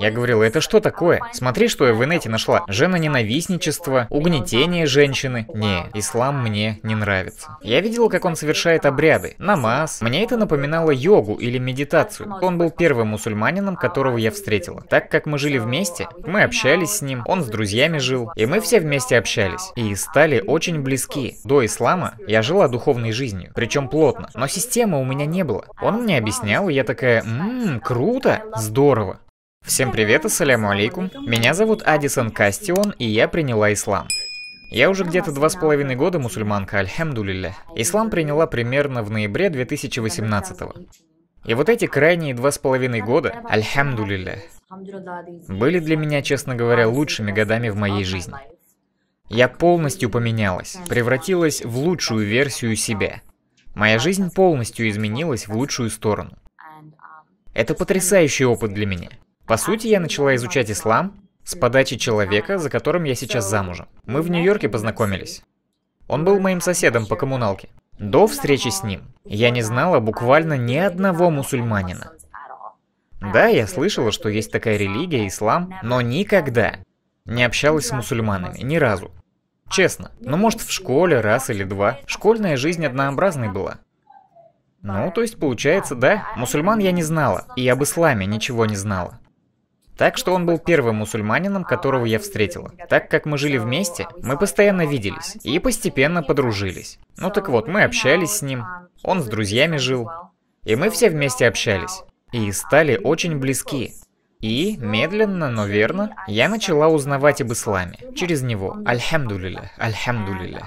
Я говорил, это что такое? Смотри, что я в инете нашла. Жена-ненавистничество, угнетение женщины. Не, ислам мне не нравится. Я видел, как он совершает обряды, намаз. Мне это напоминало йогу или медитацию. Он был первым мусульманином, которого я встретила. Так как мы жили вместе, мы общались с ним, он с друзьями жил, и мы все вместе общались. И стали очень близки. До ислама я жила духовной жизнью, причем плотно, но системы у меня не было. Он мне объяснял, и я такая, ммм, круто, здорово. Всем привет, ассаляму алейкум. Меня зовут Адисон Кастион, и я приняла ислам. Я уже где-то два с половиной года мусульманка, альхамдулилля. Ислам приняла примерно в ноябре 2018 -го. И вот эти крайние два с половиной года, альхамдулилля, были для меня, честно говоря, лучшими годами в моей жизни. Я полностью поменялась, превратилась в лучшую версию себя. Моя жизнь полностью изменилась в лучшую сторону. Это потрясающий опыт для меня. По сути, я начала изучать ислам с подачи человека, за которым я сейчас замужем. Мы в Нью-Йорке познакомились. Он был моим соседом по коммуналке. До встречи с ним я не знала буквально ни одного мусульманина. Да, я слышала, что есть такая религия, ислам, но никогда не общалась с мусульманами, ни разу. Честно, ну может в школе раз или два. Школьная жизнь однообразной была. Ну, то есть получается, да, мусульман я не знала, и об исламе ничего не знала. Так что он был первым мусульманином, которого я встретила. Так как мы жили вместе, мы постоянно виделись и постепенно подружились. Ну так вот, мы общались с ним, он с друзьями жил, и мы все вместе общались. И стали очень близки. И, медленно, но верно, я начала узнавать об исламе. Через него. Альхамдулиля, альхамдулиля.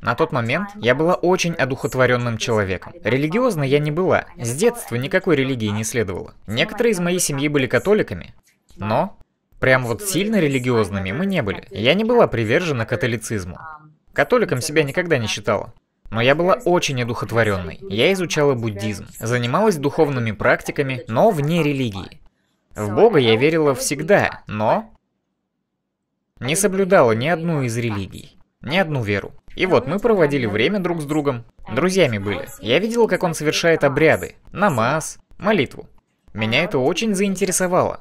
На тот момент я была очень одухотворенным человеком. Религиозно я не была, с детства никакой религии не следовала. Некоторые из моей семьи были католиками, но прям вот сильно религиозными мы не были. Я не была привержена католицизму. Католиком себя никогда не считала. Но я была очень одухотворенной. Я изучала буддизм, занималась духовными практиками, но вне религии. В Бога я верила всегда, но не соблюдала ни одну из религий, ни одну веру. И вот мы проводили время друг с другом, друзьями были. Я видела, как он совершает обряды, намаз, молитву. Меня это очень заинтересовало.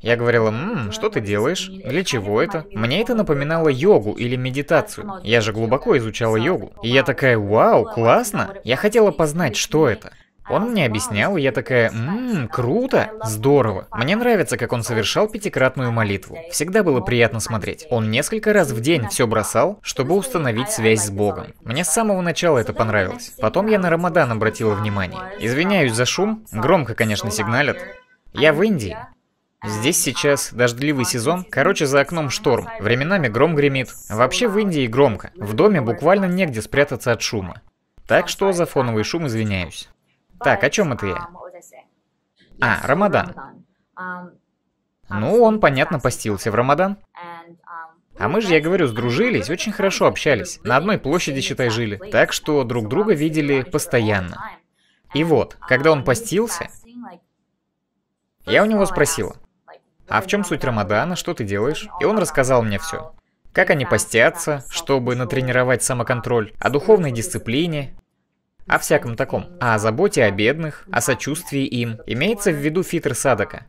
Я говорила, «Ммм, что ты делаешь? Для чего это?» Мне это напоминало йогу или медитацию. Я же глубоко изучала йогу. И я такая, «Вау, классно!» Я хотела познать, что это. Он мне объяснял, и я такая, ммм, круто, здорово. Мне нравится, как он совершал пятикратную молитву. Всегда было приятно смотреть. Он несколько раз в день все бросал, чтобы установить связь с Богом. Мне с самого начала это понравилось. Потом я на Рамадан обратила внимание. Извиняюсь за шум, громко, конечно, сигналят. Я в Индии. Здесь сейчас дождливый сезон, короче, за окном шторм, временами гром гремит. Вообще в Индии громко, в доме буквально негде спрятаться от шума. Так что за фоновый шум извиняюсь. Так, о чем это я? А, Рамадан. Ну, он, понятно, постился в Рамадан. А мы же, я говорю, сдружились, очень хорошо общались. На одной площади, считай, жили. Так что друг друга видели постоянно. И вот, когда он постился, я у него спросила, а в чем суть Рамадана, что ты делаешь? И он рассказал мне все. Как они постятся, чтобы натренировать самоконтроль, о духовной дисциплине, о всяком таком, а о заботе о бедных, о сочувствии им. Имеется в виду Фитр Садака.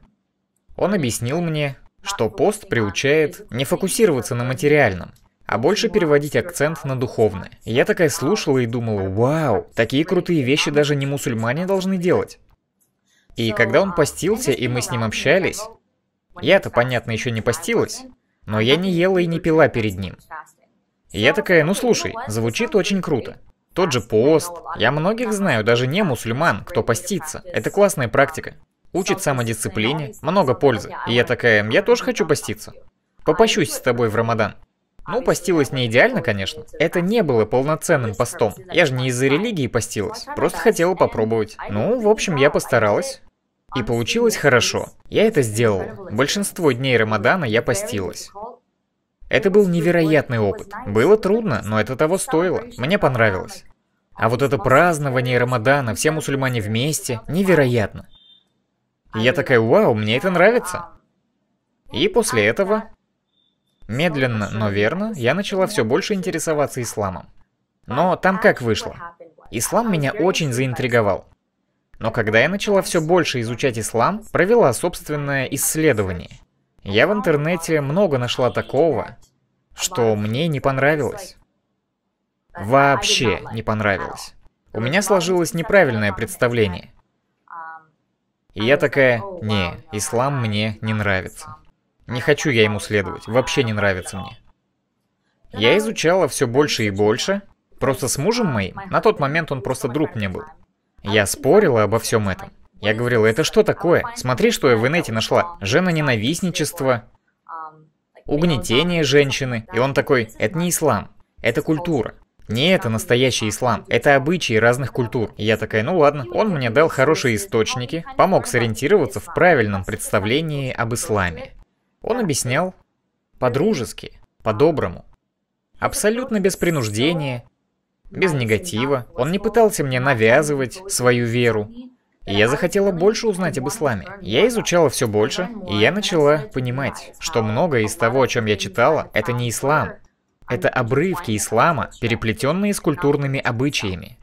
Он объяснил мне, что пост приучает не фокусироваться на материальном, а больше переводить акцент на духовное. я такая слушала и думала, вау, такие крутые вещи даже не мусульмане должны делать. И когда он постился, и мы с ним общались, я это, понятно, еще не постилась, но я не ела и не пила перед ним. И я такая, ну слушай, звучит очень круто. Тот же пост. Я многих знаю, даже не мусульман, кто постится. Это классная практика. Учит самодисциплине, много пользы. И я такая, я тоже хочу поститься. Попощусь с тобой в Рамадан. Ну, постилась не идеально, конечно. Это не было полноценным постом. Я же не из-за религии постилась. Просто хотела попробовать. Ну, в общем, я постаралась. И получилось хорошо. Я это сделал. Большинство дней Рамадана я постилась. Это был невероятный опыт. Было трудно, но это того стоило. Мне понравилось. А вот это празднование Рамадана, все мусульмане вместе, невероятно. я такая, вау, мне это нравится. И после этого, медленно, но верно, я начала все больше интересоваться исламом. Но там как вышло? Ислам меня очень заинтриговал. Но когда я начала все больше изучать ислам, провела собственное исследование. Я в интернете много нашла такого, что мне не понравилось. Вообще не понравилось. У меня сложилось неправильное представление. И я такая, не, ислам мне не нравится. Не хочу я ему следовать, вообще не нравится мне. Я изучала все больше и больше, просто с мужем моим, на тот момент он просто друг мне был. Я спорила обо всем этом. Я говорила, это что такое? Смотри, что я в инете нашла. жена Женоненавистничество, угнетение женщины. И он такой, это не ислам, это культура. Не это настоящий ислам, это обычаи разных культур. И я такая, ну ладно. Он мне дал хорошие источники, помог сориентироваться в правильном представлении об исламе. Он объяснял по-дружески, по-доброму. Абсолютно без принуждения, без негатива. Он не пытался мне навязывать свою веру. И я захотела больше узнать об исламе. Я изучала все больше, и я начала понимать, что многое из того, о чем я читала, это не ислам. Это обрывки ислама, переплетенные с культурными обычаями.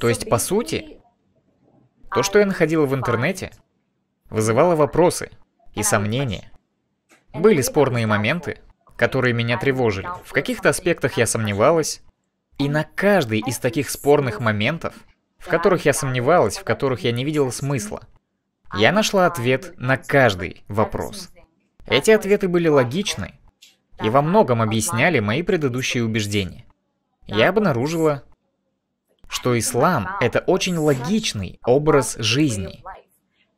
То есть, по сути, то, что я находила в интернете, вызывало вопросы и сомнения. Были спорные моменты, которые меня тревожили. В каких-то аспектах я сомневалась, и на каждый из таких спорных моментов, в которых я сомневалась, в которых я не видела смысла, я нашла ответ на каждый вопрос. Эти ответы были логичны и во многом объясняли мои предыдущие убеждения. Я обнаружила, что ислам – это очень логичный образ жизни.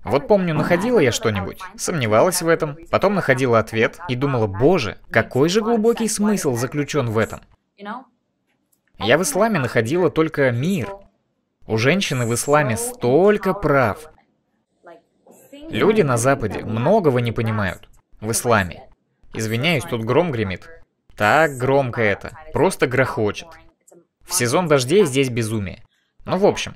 Вот помню, находила я что-нибудь, сомневалась в этом, потом находила ответ и думала, боже, какой же глубокий смысл заключен в этом. Я в исламе находила только мир. У женщины в исламе столько прав. Люди на Западе многого не понимают. В исламе. Извиняюсь, тут гром гремит. Так громко это. Просто грохочет. В сезон дождей здесь безумие. Ну, в общем,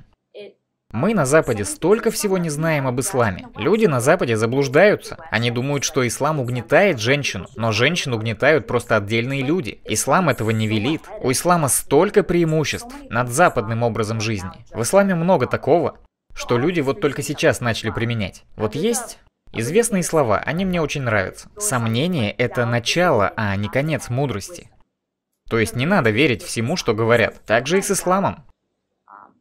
мы на Западе столько всего не знаем об исламе. Люди на Западе заблуждаются. Они думают, что ислам угнетает женщину, но женщин угнетают просто отдельные люди. Ислам этого не велит. У ислама столько преимуществ над западным образом жизни. В исламе много такого, что люди вот только сейчас начали применять. Вот есть известные слова, они мне очень нравятся. Сомнение – это начало, а не конец мудрости. То есть не надо верить всему, что говорят. Так же и с исламом.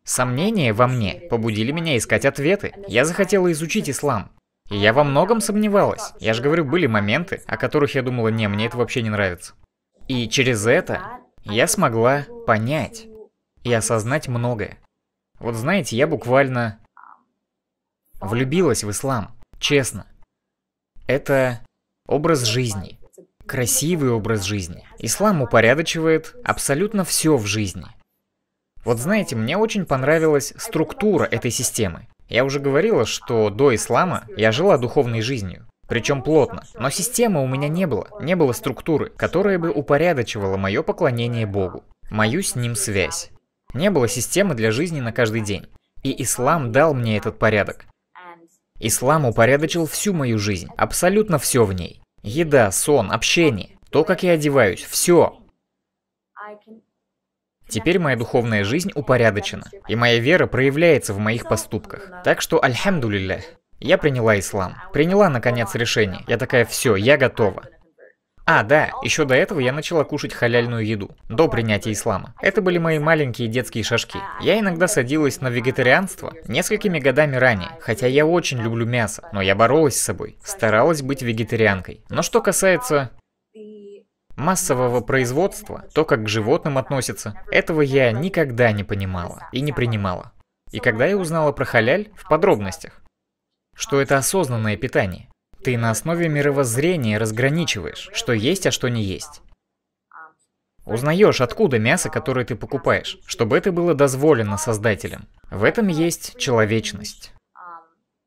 Сомнения во мне побудили меня искать ответы. Я захотела изучить ислам. И я во многом сомневалась. Я же говорю, были моменты, о которых я думала, не, мне это вообще не нравится. И через это я смогла понять и осознать многое. Вот знаете, я буквально влюбилась в ислам, честно. Это образ жизни, красивый образ жизни. Ислам упорядочивает абсолютно все в жизни. Вот знаете, мне очень понравилась структура этой системы. Я уже говорила, что до ислама я жила духовной жизнью. Причем плотно. Но системы у меня не было. Не было структуры, которая бы упорядочивала мое поклонение Богу. Мою с ним связь. Не было системы для жизни на каждый день. И ислам дал мне этот порядок. Ислам упорядочил всю мою жизнь, абсолютно все в ней. Еда, сон, общение, то, как я одеваюсь, все. Теперь моя духовная жизнь упорядочена, и моя вера проявляется в моих поступках. Так что, альхамдулиллях, я приняла ислам. Приняла, наконец, решение. Я такая, все, я готова. А, да, еще до этого я начала кушать халяльную еду, до принятия ислама. Это были мои маленькие детские шажки. Я иногда садилась на вегетарианство несколькими годами ранее, хотя я очень люблю мясо, но я боролась с собой, старалась быть вегетарианкой. Но что касается массового производства, то, как к животным относятся, этого я никогда не понимала и не принимала. И когда я узнала про халяль в подробностях, что это осознанное питание, ты на основе мировоззрения разграничиваешь, что есть, а что не есть. Узнаешь, откуда мясо, которое ты покупаешь, чтобы это было дозволено создателям. В этом есть человечность.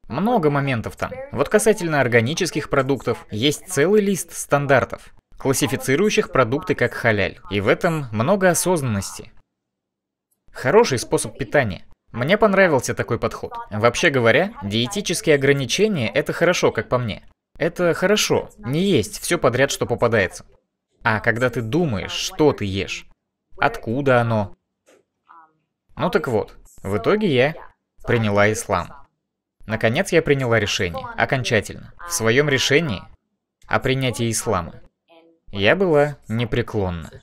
Много моментов там. Вот касательно органических продуктов, есть целый лист стандартов классифицирующих продукты как халяль. И в этом много осознанности. Хороший способ питания. Мне понравился такой подход. Вообще говоря, диетические ограничения – это хорошо, как по мне. Это хорошо, не есть все подряд, что попадается. А когда ты думаешь, что ты ешь, откуда оно. Ну так вот, в итоге я приняла ислам. Наконец я приняла решение, окончательно. В своем решении о принятии ислама я была непреклонна.